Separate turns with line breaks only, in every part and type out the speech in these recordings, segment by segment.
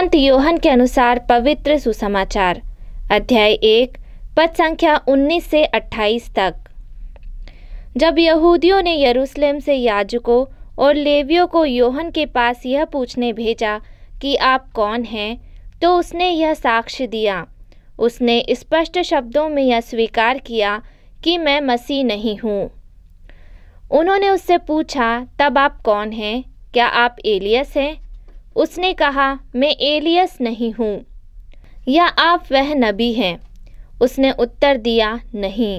संत योहन के अनुसार पवित्र सुसमाचार अध्याय एक पद संख्या 19 से 28 तक जब यहूदियों ने यरूशलेम से याजकों और लेवियों को योहन के पास यह पूछने भेजा कि आप कौन हैं तो उसने यह साक्ष्य दिया उसने स्पष्ट शब्दों में यह स्वीकार किया कि मैं मसीह नहीं हूँ उन्होंने उससे पूछा तब आप कौन हैं क्या आप एलियस हैं उसने कहा मैं एलियस नहीं हूँ या आप वह नबी हैं उसने उत्तर दिया नहीं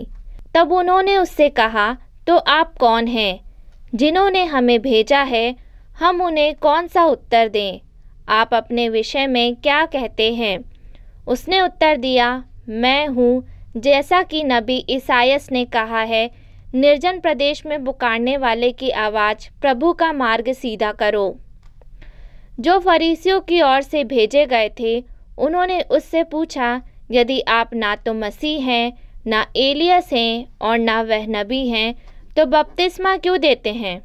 तब उन्होंने उससे कहा तो आप कौन हैं जिन्होंने हमें भेजा है हम उन्हें कौन सा उत्तर दें आप अपने विषय में क्या कहते हैं उसने उत्तर दिया मैं हूँ जैसा कि नबी ईसायस ने कहा है निर्जन प्रदेश में पुकारने वाले की आवाज़ प्रभु का मार्ग सीधा करो जो फरीसियों की ओर से भेजे गए थे उन्होंने उससे पूछा यदि आप ना तो मसीह हैं ना एलियस हैं और ना वह नबी हैं तो बपतिस्मा क्यों देते हैं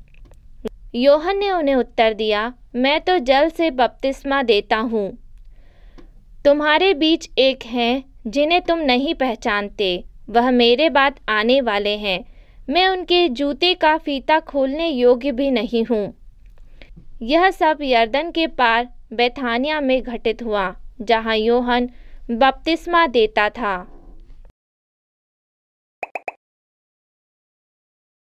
योहन ने उन्हें उत्तर दिया मैं तो जल से बपतिस्मा देता हूँ तुम्हारे बीच एक हैं जिन्हें तुम नहीं पहचानते वह मेरे बाद आने वाले हैं मैं उनके जूते का फीता खोलने योग्य भी नहीं हूँ यह सब यर्दन के पार बैथानिया में घटित हुआ जहां योहन बपतिस्मा देता था